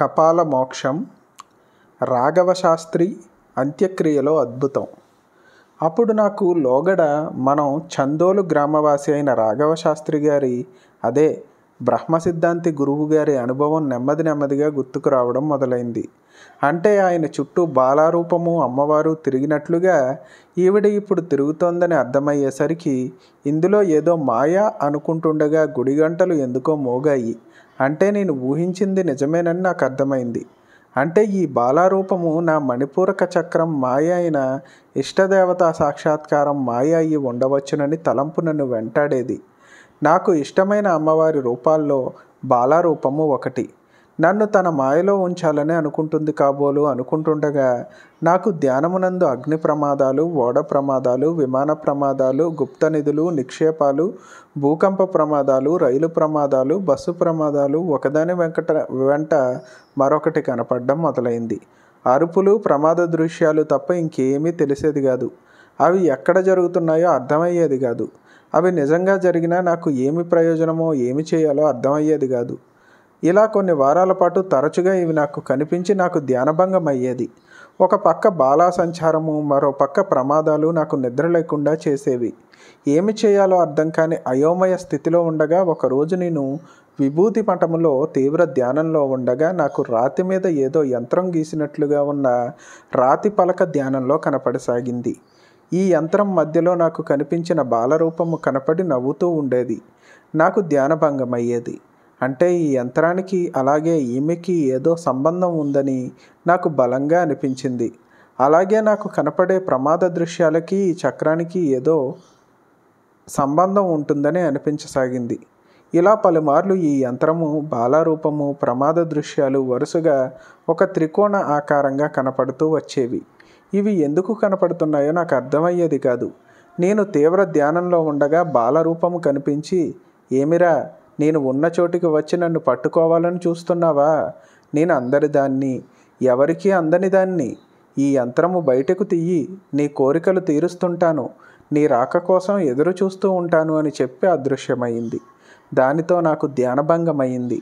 కపాల మోక్షం రాఘవ శాస్త్రి అంత్యక్రియలో అద్భుతం అప్పుడు నాకు లోగడ మనం చందోలు గ్రామవాసి అయిన రాఘవ శాస్త్రి గారి అదే బ్రహ్మసిద్ధాంతి గురువు గారి అనుభవం నెమ్మది నెమ్మదిగా గుర్తుకు రావడం మొదలైంది అంటే ఆయన చుట్టూ బాలారూపము అమ్మవారు తిరిగినట్లుగా ఈవిడ ఇప్పుడు తిరుగుతోందని అర్థమయ్యేసరికి ఇందులో ఏదో మాయా అనుకుంటుండగా గుడిగంటలు ఎందుకో మోగాయి అంటే నేను ఊహించింది నిజమేనని నాకు అర్థమైంది అంటే ఈ బాలారూపము నా మణిపూరక చక్రం మాయ అయిన ఇష్టదేవత సాక్షాత్కారం మాయ అయి ఉండవచ్చునని తలంపు నన్ను వెంటాడేది నాకు ఇష్టమైన అమ్మవారి రూపాల్లో బాలారూపము ఒకటి నన్ను తన మాయలో ఉంచాలని అనుకుంటుంది కాబోలు అనుకుంటుండగా నాకు ధ్యానమునందు అగ్ని ప్రమాదాలు ఓడ ప్రమాదాలు విమాన ప్రమాదాలు గుప్త నిధులు నిక్షేపాలు భూకంప ప్రమాదాలు రైలు ప్రమాదాలు బస్సు ప్రమాదాలు ఒకదాని వెంకట వెంట మరొకటి కనపడడం మొదలైంది అరుపులు ప్రమాద దృశ్యాలు తప్ప ఇంకేమీ తెలిసేది కాదు అవి ఎక్కడ జరుగుతున్నాయో అర్థమయ్యేది కాదు అవి నిజంగా జరిగినా నాకు ఏమి ప్రయోజనమో ఏమి చేయాలో అర్థమయ్యేది కాదు ఇలా కొన్ని వారాల పాటు తరచుగా ఇవి నాకు కనిపించి నాకు ధ్యానభంగం అయ్యేది ఒక పక్క బాలా సంచారము మరో పక్క ప్రమాదాలు నాకు నిద్ర లేకుండా చేసేవి ఏమి చేయాలో అర్థం కాని అయోమయ స్థితిలో ఉండగా ఒకరోజు నేను విభూతి పటములో తీవ్ర ధ్యానంలో ఉండగా నాకు రాతి మీద ఏదో యంత్రం గీసినట్లుగా ఉన్న రాతి పలక ధ్యానంలో కనపడసాగింది ఈ యంత్రం మధ్యలో నాకు కనిపించిన బాలరూపము కనపడి నవ్వుతూ ఉండేది నాకు ధ్యానభంగమయ్యేది అంటే ఈ యంత్రానికి అలాగే ఈమెకి ఏదో సంబంధం ఉందని నాకు బలంగా అనిపించింది అలాగే నాకు కనపడే ప్రమాద దృశ్యాలకి ఈ చక్రానికి ఏదో సంబంధం ఉంటుందని అనిపించసాగింది ఇలా పలుమార్లు ఈ యంత్రము బాలారూపము ప్రమాద దృశ్యాలు వరుసగా ఒక త్రికోణ ఆకారంగా కనపడుతూ వచ్చేవి ఇవి ఎందుకు కనపడుతున్నాయో నాకు అర్థమయ్యేది కాదు నేను తీవ్ర ధ్యానంలో ఉండగా బాలరూపము కనిపించి ఏమిరా నేను ఉన్న చోటికి వచ్చి నన్ను పట్టుకోవాలని చూస్తున్నావా నేను అందరి దాన్ని ఎవరికీ అందని దాన్ని ఈ యంత్రము బయటకు తీయి నీ కోరికలు తీరుస్తుంటాను నీ రాక కోసం ఎదురు చూస్తూ ఉంటాను అని చెప్పి అదృశ్యమైంది దానితో నాకు ధ్యానభంగమైంది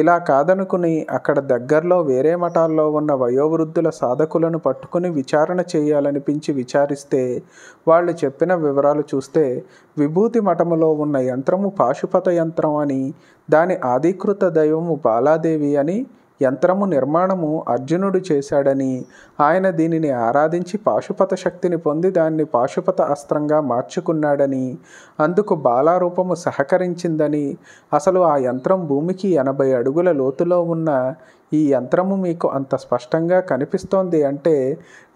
ఇలా కాదనుకుని అక్కడ దగ్గరలో వేరే మఠాల్లో ఉన్న వయోవృద్ధుల సాధకులను పట్టుకుని విచారణ చేయాలనిపించి విచారిస్తే వాళ్ళు చెప్పిన వివరాలు చూస్తే విభూతి మఠములో ఉన్న యంత్రము పాశుపత యంత్రం అని దాని ఆధీకృత దైవము బాలాదేవి అని యంత్రము నిర్మాణము అర్జునుడు చేశాడని ఆయన దీనిని ఆరాధించి పాశుపత శక్తిని పొంది దాన్ని పాశుపత అస్త్రంగా మార్చుకున్నాడని అందుకు బాలారూపము సహకరించిందని అసలు ఆ యంత్రం భూమికి ఎనభై అడుగుల లోతులో ఉన్న ఈ యంత్రము మీకు అంత స్పష్టంగా కనిపిస్తోంది అంటే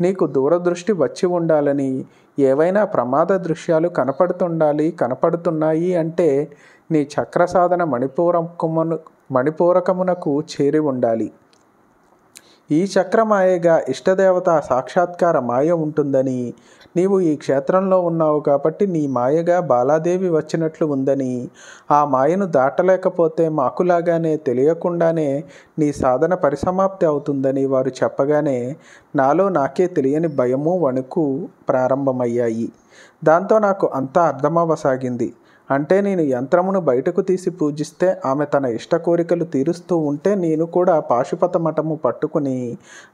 నీకు దూరదృష్టి వచ్చి ఉండాలని ఏవైనా ప్రమాద దృశ్యాలు కనపడుతుండాలి కనపడుతున్నాయి అంటే నీ చక్ర సాధన మణిపూరం కుమ్మను మణిపూరకమునకు చేరి ఉండాలి ఈ చక్రమాయగా ఇష్టదేవత సాక్షాత్కార మాయ ఉంటుందని నీవు ఈ క్షేత్రంలో ఉన్నావు కాబట్టి నీ మాయగా బాలాదేవి వచ్చినట్లు ఉందని ఆ మాయను దాటలేకపోతే మాకులాగానే తెలియకుండానే నీ సాధన పరిసమాప్తి అవుతుందని వారు చెప్పగానే నాలో నాకే తెలియని భయము వణుకు ప్రారంభమయ్యాయి దాంతో నాకు అంతా అర్థమవ్వసాగింది అంటే నేను యంత్రమును బయటకు తీసి పూజిస్తే ఆమె తన ఇష్ట కోరికలు తీరుస్తూ ఉంటే నేను కూడా పాశుపత మఠము పట్టుకుని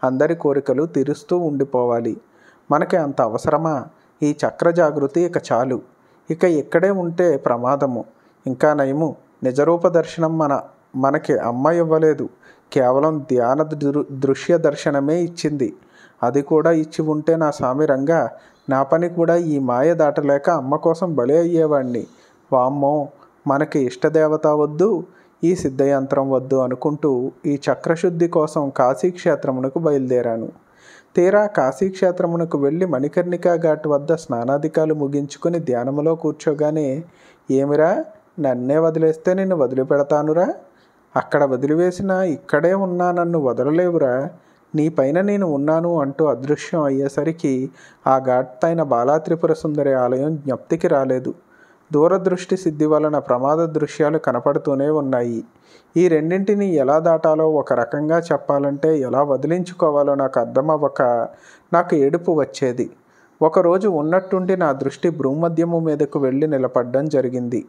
అందరి కోరికలు తీరుస్తూ ఉండిపోవాలి మనకి అంత అవసరమా ఈ చక్ర జాగృతి ఇక చాలు ఇక ఇక్కడే ఉంటే ప్రమాదము ఇంకా నయము నిజరూప దర్శనం మన మనకి అమ్మ ఇవ్వలేదు కేవలం ధ్యాన దృ దృశ్య దర్శనమే ఇచ్చింది అది కూడా ఇచ్చి ఉంటే నా స్వామి నా పని కూడా ఈ మాయ దాటలేక అమ్మ కోసం బలి అయ్యేవాడిని వామ్మో మనకి ఇష్టదేవత వద్దు ఈ సిద్ధయంత్రం వద్దు అనుకుంటూ ఈ చక్రశుద్ధి కోసం కాశీక్షేత్రమునకు బయలుదేరాను తీరా కాశీక్షేత్రమునకు వెళ్ళి మణికర్ణికా ఘాట్ వద్ద స్నానాధికాలు ముగించుకుని ధ్యానములో కూర్చోగానే ఏమిరా నన్నే వదిలేస్తే నిన్ను వదిలిపెడతానురా అక్కడ వదిలివేసినా ఇక్కడే ఉన్నా నన్ను వదలలేవురా నీ పైన నేను ఉన్నాను అంటూ అదృశ్యం అయ్యేసరికి ఆ ఘాట్ పైన బాలాత్రిపుర సుందరి ఆలయం జ్ఞప్తికి రాలేదు దూరదృష్టి సిద్ధి వలన ప్రమాద దృశ్యాలు కనపడుతూనే ఉన్నాయి ఈ రెండింటిని ఎలా దాటాలో ఒక రకంగా చెప్పాలంటే ఎలా వదిలించుకోవాలో నాకు అర్థమవ్వక నాకు ఏడుపు వచ్చేది ఒకరోజు ఉన్నట్టుండి నా దృష్టి భూమధ్యము మీదకు వెళ్ళి నిలబడ్డం జరిగింది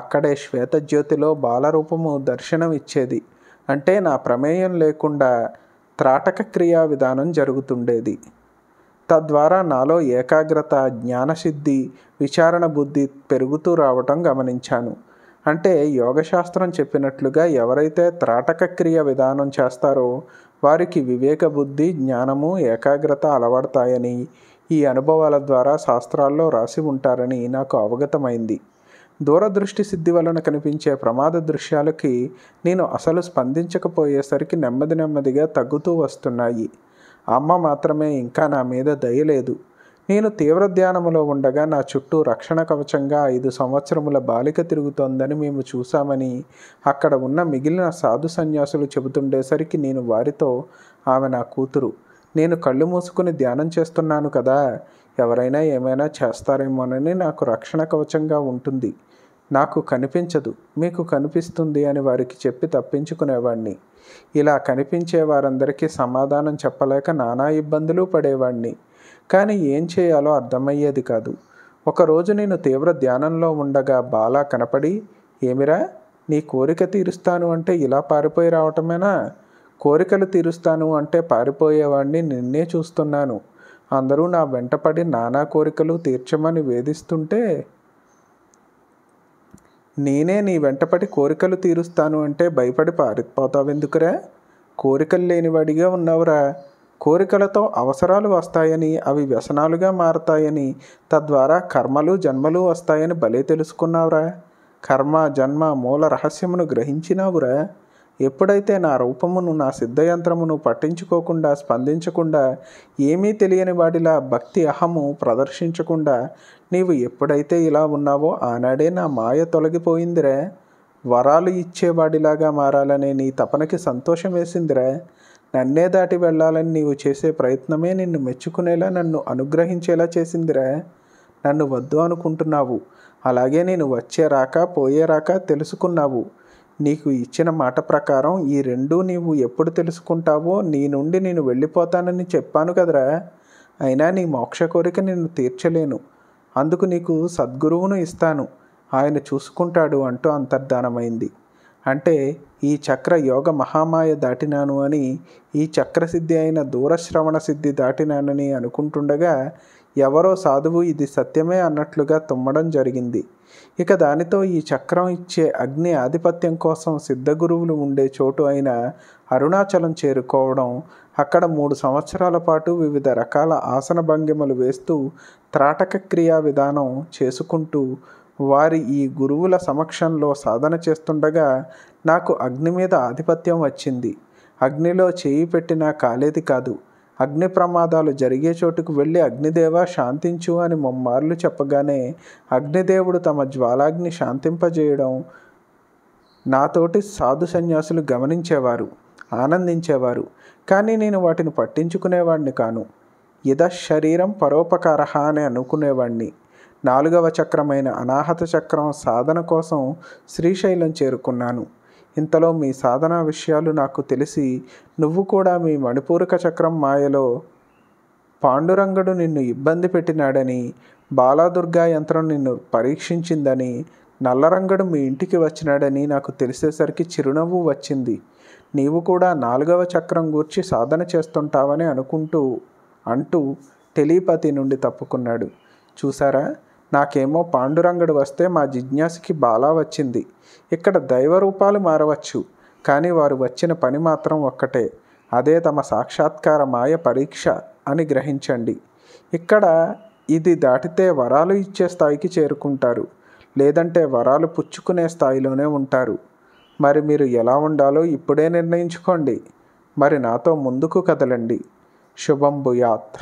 అక్కడే శ్వేతజ్యోతిలో బాలరూపము దర్శనం ఇచ్చేది అంటే నా ప్రమేయం లేకుండా త్రాటక క్రియా విధానం జరుగుతుండేది తద్వారా నాలో ఏకాగ్రత జ్ఞానసిద్ధి విచారణ బుద్ధి పెరుగుతూ రావటం గమనించాను అంటే యోగశాస్త్రం చెప్పినట్లుగా ఎవరైతే త్రాటక క్రియ విధానం చేస్తారో వారికి వివేక బుద్ధి జ్ఞానము ఏకాగ్రత అలవడతాయని ఈ అనుభవాల ద్వారా శాస్త్రాల్లో రాసి ఉంటారని నాకు అవగతమైంది దూరదృష్టి సిద్ధి వలన కనిపించే ప్రమాద దృశ్యాలకి నేను అసలు స్పందించకపోయేసరికి నెమ్మది నెమ్మదిగా తగ్గుతూ వస్తున్నాయి అమ్మ మాత్రమే ఇంకా నా మీద దయలేదు నేను తీవ్ర ధ్యానములో ఉండగా నా చుట్టూ రక్షణ కవచంగా ఐదు సంవత్సరముల బాలిక తిరుగుతోందని మేము చూశామని అక్కడ ఉన్న మిగిలిన సాధు సన్యాసులు చెబుతుండేసరికి నేను వారితో ఆమె నా కూతురు నేను కళ్ళు మూసుకుని ధ్యానం చేస్తున్నాను కదా ఎవరైనా ఏమైనా చేస్తారేమోనని నాకు రక్షణ కవచంగా ఉంటుంది నాకు కనిపించదు మీకు కనిపిస్తుంది అని వారికి చెప్పి తప్పించుకునేవాణ్ణి ఇలా కనిపించే వారందరికీ సమాధానం చెప్పలేక నానా ఇబ్బందులు పడేవాణ్ణి కానీ ఏం చేయాలో అర్థమయ్యేది కాదు ఒకరోజు నేను తీవ్ర ధ్యానంలో ఉండగా బాలా కనపడి ఏమిరా నీ కోరిక తీరుస్తాను అంటే ఇలా పారిపోయి రావటమేనా కోరికలు తీరుస్తాను అంటే పారిపోయేవాడిని నిన్నే చూస్తున్నాను అందరూ నా వెంటపడి నానా కోరికలు తీర్చమని వేధిస్తుంటే నేనే నీ వెంటపడి కోరికలు తీరుస్తాను అంటే భయపడి పారిపోతావెందుకురా కోరికలు లేనివాడిగా ఉన్నావురా కోరికలతో అవసరాలు వస్తాయని అవి వ్యసనాలుగా మారతాయని తద్వారా కర్మలు జన్మలు వస్తాయని భలే తెలుసుకున్నావురా కర్మ జన్మ మూల రహస్యమును గ్రహించినావురా ఎప్పుడైతే నా రూపమును నా సిద్ధయంత్రమును పట్టించుకోకుండా స్పందించకుండా ఏమీ తెలియని వాడిలా భక్తి అహము ప్రదర్శించకుండా నీవు ఎప్పుడైతే ఇలా ఉన్నావో ఆనాడే నా మాయ తొలగిపోయిందిరే వరాలు ఇచ్చేవాడిలాగా మారాలనే నీ తపనకి సంతోషం వేసిందిరే నన్నే దాటి వెళ్ళాలని నీవు చేసే ప్రయత్నమే నిన్ను మెచ్చుకునేలా నన్ను అనుగ్రహించేలా చేసిందిరే నన్ను వద్దు అనుకుంటున్నావు అలాగే నేను వచ్చే రాక పోయే రాక తెలుసుకున్నావు నీకు ఇచ్చిన మాట ప్రకారం ఈ రెండూ నీవు ఎప్పుడు తెలుసుకుంటావో నీ నుండి నేను వెళ్ళిపోతానని చెప్పాను కదరా అయినా నీ మోక్ష కోరిక నేను తీర్చలేను అందుకు నీకు సద్గురువును ఇస్తాను ఆయన చూసుకుంటాడు అంటూ అంతర్ధానమైంది అంటే ఈ చక్ర యోగ మహామాయ దాటినాను అని ఈ చక్రసిద్ధి అయిన దూరశ్రవణ సిద్ధి దాటినానని అనుకుంటుండగా ఎవరో సాధువు ఇది సత్యమే అన్నట్లుగా తుమ్మడం జరిగింది ఇక దానితో ఈ చక్రం ఇచ్చే అగ్ని ఆధిపత్యం కోసం సిద్ధగురువులు ఉండే చోటు అయిన అరుణాచలం చేరుకోవడం అక్కడ మూడు సంవత్సరాల పాటు వివిధ రకాల ఆసన భంగిమలు వేస్తూ త్రాటక క్రియా విధానం చేసుకుంటూ వారి ఈ గురువుల సమక్షంలో సాధన చేస్తుండగా నాకు అగ్ని మీద ఆధిపత్యం వచ్చింది అగ్నిలో చేయి పెట్టినా కాలేది కాదు అగ్ని ప్రమాదాలు జరిగే చోటుకు వెళ్ళి అగ్నిదేవ శాంతించు అని ముమ్మార్లు చెప్పగానే అగ్నిదేవుడు తమ జ్వాలాగ్ని శాంతింపజేయడం నాతోటి సాధు సన్యాసులు గమనించేవారు ఆనందించేవారు కానీ నేను వాటిని పట్టించుకునేవాడిని కాను యథ శరీరం పరోపకారహ అని అనుకునేవాడిని నాలుగవ చక్రమైన అనాహత చక్రం సాధన కోసం శ్రీశైలం చేరుకున్నాను ఇంతలో మీ సాధనా విషయాలు నాకు తెలిసి నువ్వు కూడా మీ మణిపూరక చక్రం మాయలో పాండురంగడు నిన్ను ఇబ్బంది పెట్టినాడని బాలాదుర్గా యంత్రం నిన్ను పరీక్షించిందని నల్లరంగుడు మీ ఇంటికి వచ్చినాడని నాకు తెలిసేసరికి చిరునవ్వు వచ్చింది నీవు కూడా నాలుగవ చక్రం గూర్చి సాధన చేస్తుంటావని అనుకుంటూ అంటూ టెలిపతి నుండి తప్పుకున్నాడు చూసారా నాకేమో పాండురంగడు వస్తే మా జిజ్ఞాసకి బాలా వచ్చింది ఇక్కడ దైవరూపాలు మారవచ్చు కానీ వారు వచ్చిన పని మాత్రం ఒక్కటే అదే తమ సాక్షాత్కార మాయ పరీక్ష అని గ్రహించండి ఇక్కడ ఇది దాటితే వరాలు ఇచ్చే స్థాయికి చేరుకుంటారు లేదంటే వరాలు పుచ్చుకునే స్థాయిలోనే ఉంటారు మరి మీరు ఎలా ఉండాలో ఇప్పుడే నిర్ణయించుకోండి మరి నాతో ముందుకు కదలండి శుభం భూయాత్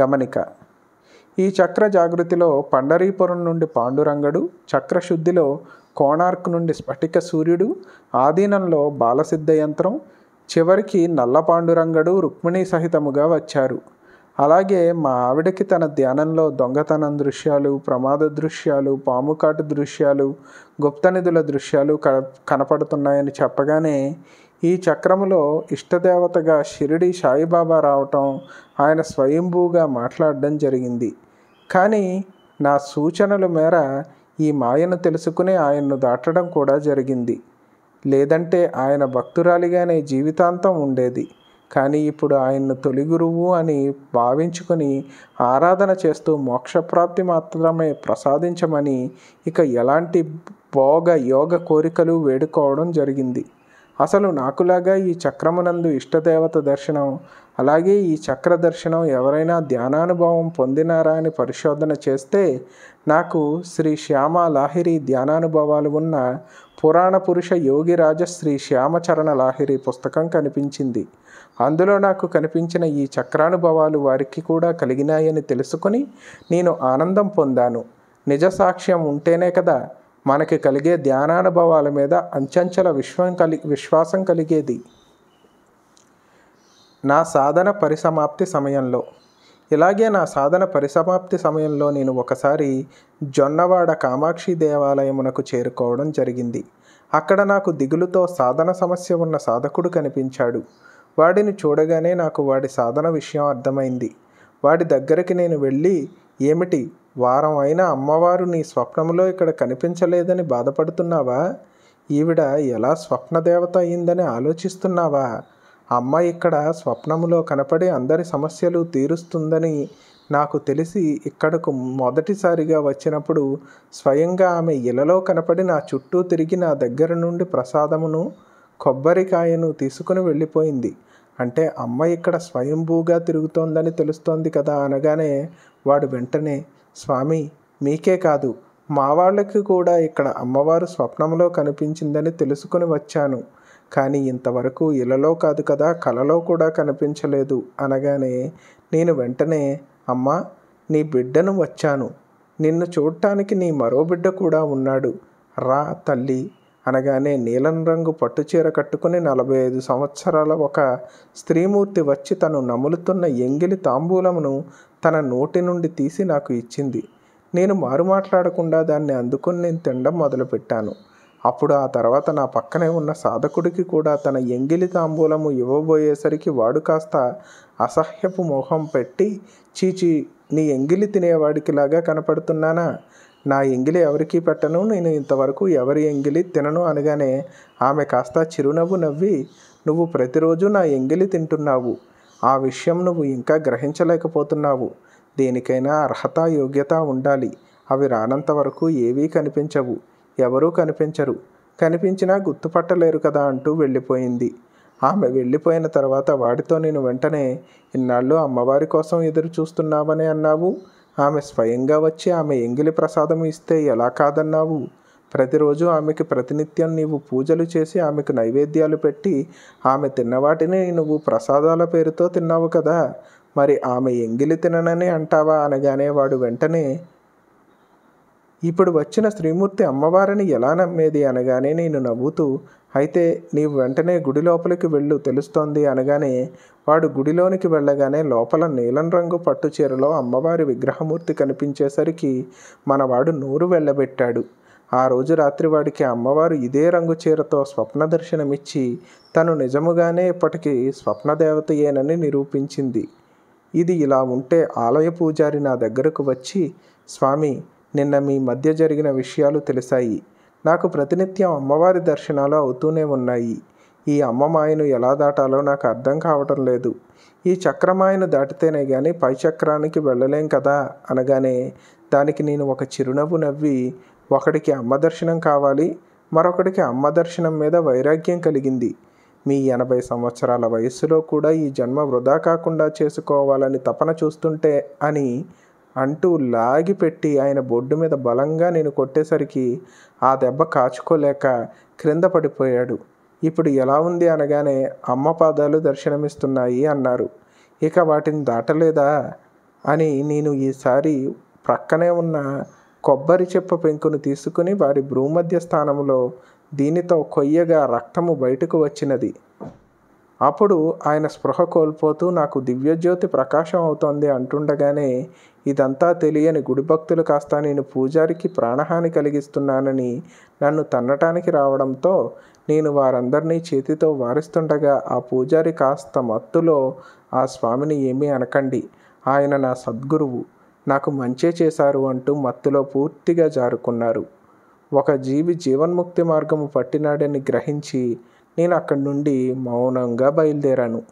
గమనిక ఈ చక్ర జాగృతిలో పండరీపురం నుండి పాండురంగడు చక్రశుద్ధిలో కోణార్క్ నుండి స్ఫటిక సూర్యుడు ఆధీనంలో బాలసిద్ధ యంత్రం చివరికి నల్ల పాండురంగడు రుక్మిణి సహితముగా వచ్చారు అలాగే మా ఆవిడకి తన ధ్యానంలో దొంగతనం దృశ్యాలు ప్రమాద దృశ్యాలు పాముకాటు దృశ్యాలు గుప్తనిధుల దృశ్యాలు కనపడుతున్నాయని చెప్పగానే ఈ చక్రములో ఇష్టదేవతగా షిరిడి సాయిబాబా రావటం ఆయన స్వయంభూగా మాట్లాడడం జరిగింది కానీ నా సూచనల మేర ఈ మాయను తెలుసుకుని ఆయన్ను దాటడం కూడా జరిగింది లేదంటే ఆయన భక్తురాలిగానే జీవితాంతం ఉండేది కానీ ఇప్పుడు ఆయన్ను తొలి గురువు అని భావించుకొని ఆరాధన చేస్తూ మోక్షప్రాప్తి మాత్రమే ప్రసాదించమని ఇక ఎలాంటి భోగ యోగ కోరికలు వేడుకోవడం జరిగింది అసలు నాకులాగా ఈ చక్రమునందు ఇష్టదేవత దర్శనం అలాగే ఈ చక్ర దర్శనం ఎవరైనా ధ్యానానుభవం పొందినారా అని పరిశోధన చేస్తే నాకు శ్రీ శ్యామ లాహిరి ధ్యానానుభవాలు ఉన్న పురాణ పురుష యోగి రాజ శ్రీ శ్యామచరణ లాహిరి పుస్తకం కనిపించింది అందులో నాకు కనిపించిన ఈ చక్రానుభవాలు వారికి కూడా కలిగినాయని తెలుసుకొని నేను ఆనందం పొందాను నిజ సాక్ష్యం ఉంటేనే కదా మనకి కలిగే ధ్యానానుభవాల మీద అంచంచల విశ్వం కలి విశ్వాసం కలిగేది నా సాధన పరిసమాప్తి సమయంలో ఇలాగే నా సాధన పరిసమాప్తి సమయంలో నేను ఒకసారి జొన్నవాడ కామాక్షి దేవాలయమునకు చేరుకోవడం జరిగింది అక్కడ నాకు దిగులుతో సాధన సమస్య ఉన్న సాధకుడు కనిపించాడు వాడిని చూడగానే నాకు వాడి సాధన విషయం అర్థమైంది వాడి దగ్గరికి నేను వెళ్ళి ఏమిటి వారం అయినా అమ్మవారు నీ స్వప్నంలో ఇక్కడ కనిపించలేదని బాధపడుతున్నావా ఈవిడ ఎలా స్వప్నదేవత అయిందని ఆలోచిస్తున్నావా అమ్మ ఇక్కడ స్వప్నములో కనపడి అందరి సమస్యలు తీరుస్తుందని నాకు తెలిసి ఇక్కడకు మొదటిసారిగా వచ్చినప్పుడు స్వయంగా ఆమె ఇలలో కనపడి నా చుట్టూ తిరిగి నా దగ్గర నుండి ప్రసాదమును కొబ్బరికాయను తీసుకుని వెళ్ళిపోయింది అంటే అమ్మ ఇక్కడ స్వయంభూగా తిరుగుతోందని తెలుస్తోంది కదా అనగానే వాడు వెంటనే స్వామి మీకే కాదు మా వాళ్ళకి కూడా ఇక్కడ అమ్మవారు స్వప్నంలో కనిపించిందని తెలుసుకుని వచ్చాను కానీ ఇంతవరకు ఇళ్ళలో కాదు కదా కలలో కూడా కనిపించలేదు అనగానే నేను వెంటనే అమ్మా నీ బిడ్డను వచ్చాను నిన్ను చూడటానికి నీ మరో బిడ్డ కూడా ఉన్నాడు రా తల్లి అనగానే నీలం రంగు పట్టుచీర కట్టుకుని నలభై ఐదు సంవత్సరాల ఒక స్త్రీమూర్తి వచ్చి తను నములుతున్న ఎంగిలి తాంబూలమును తన నోటి నుండి తీసి నాకు ఇచ్చింది నేను మారు మాట్లాడకుండా దాన్ని అందుకుని నేను తినడం మొదలుపెట్టాను అప్పుడు ఆ తర్వాత నా పక్కనే ఉన్న సాధకుడికి కూడా తన ఎంగిలి తాంబూలము ఇవ్వబోయేసరికి వాడు కాస్త అసహ్యపు మొహం పెట్టి చీచి నీ ఎంగిలి తినేవాడికిలాగా కనపడుతున్నానా నా ఎంగిలి ఎవరికీ పెట్టను నేను ఇంతవరకు ఎవరి ఎంగిలి తినను అనగానే ఆమె కాస్త చిరునవ్వు నవ్వి నువ్వు ప్రతిరోజు నా ఎంగిలి తింటున్నావు ఆ విషయం నువ్వు ఇంకా గ్రహించలేకపోతున్నావు దేనికైనా అర్హత యోగ్యత ఉండాలి అవి రానంత వరకు ఏవీ కనిపించవు ఎవరూ కనిపించరు కనిపించినా గుర్తుపట్టలేరు కదా అంటూ వెళ్ళిపోయింది ఆమె వెళ్ళిపోయిన తర్వాత వాడితో నేను వెంటనే ఇన్నాళ్ళు అమ్మవారి కోసం ఎదురు చూస్తున్నావని అన్నావు ఆమె స్వయంగా వచ్చి ఆమె ఎంగిలి ప్రసాదం ఇస్తే ఎలా కాదన్నావు ప్రతిరోజు ఆమెకి ప్రతినిత్యం నీవు పూజలు చేసి ఆమెకు నైవేద్యాలు పెట్టి ఆమె తిన్నవాటిని నువ్వు ప్రసాదాల పేరుతో తిన్నావు కదా మరి ఆమె ఎంగిలి తిననని అంటావా అనగానే వాడు వెంటనే ఇప్పుడు వచ్చిన శ్రీమూర్తి అమ్మవారిని ఎలా నమ్మేది అనగానే నేను నవ్వుతూ అయితే నీవు వెంటనే గుడి లోపలికి వెళ్ళు తెలుస్తోంది అనగానే వాడు గుడిలోనికి వెళ్ళగానే లోపల నీలం రంగు పట్టు చీరలో అమ్మవారి విగ్రహమూర్తి కనిపించేసరికి మనవాడు నూరు వెళ్ళబెట్టాడు ఆ రోజు రాత్రి వాడికి అమ్మవారు ఇదే రంగు చీరతో స్వప్న దర్శనమిచ్చి తను నిజముగానే ఇప్పటికీ స్వప్నదేవతయేనని నిరూపించింది ఇది ఇలా ఉంటే ఆలయ పూజారి నా దగ్గరకు వచ్చి స్వామి నిన్న మీ మధ్య జరిగిన విషయాలు తెలిసాయి నాకు ప్రతినిత్యం అమ్మవారి దర్శనాలు అవుతూనే ఉన్నాయి ఈ అమ్మమాయను ఎలా దాటాలో నాకు అర్థం కావటం లేదు ఈ చక్రమాయను దాటితేనే కానీ పై చక్రానికి వెళ్ళలేం కదా అనగానే దానికి నేను ఒక చిరునవ్వు నవ్వి ఒకడికి అమ్మ దర్శనం కావాలి మరొకడికి అమ్మ దర్శనం మీద వైరాగ్యం కలిగింది మీ ఎనభై సంవత్సరాల వయస్సులో కూడా ఈ జన్మ వృధా కాకుండా చేసుకోవాలని తపన చూస్తుంటే అని అంటూ లాగిపెట్టి ఆయన బొడ్డు మీద బలంగా నేను కొట్టేసరికి ఆ దెబ్బ కాచుకోలేక క్రింద పడిపోయాడు ఇప్పుడు ఎలా ఉంది అనగానే అమ్మ పాదాలు దర్శనమిస్తున్నాయి అన్నారు ఇక వాటిని దాటలేదా అని నేను ఈసారి ప్రక్కనే ఉన్న కొబ్బరి చెప్ప పెంకును తీసుకుని వారి భ్రూమధ్య స్థానంలో దీనితో కొయ్యగా రక్తము బయటకు వచ్చినది అప్పుడు ఆయన స్పృహ కోల్పోతూ నాకు దివ్యజ్యోతి ప్రకాశం అవుతోంది అంటుండగానే ఇదంతా తెలియని గుడి భక్తులు కాస్త నేను పూజారికి ప్రాణహాని కలిగిస్తున్నానని నన్ను తన్నటానికి రావడంతో నేను వారందరినీ చేతితో వారిస్తుండగా ఆ పూజారి కాస్త మత్తులో ఆ స్వామిని ఏమీ అనకండి ఆయన నా సద్గురువు నాకు మంచే చేశారు అంటూ మత్తులో పూర్తిగా జారుకున్నారు ఒక జీవి జీవన్ముక్తి మార్గము పట్టినాడని గ్రహించి నేను అక్కడి నుండి మౌనంగా బయలుదేరాను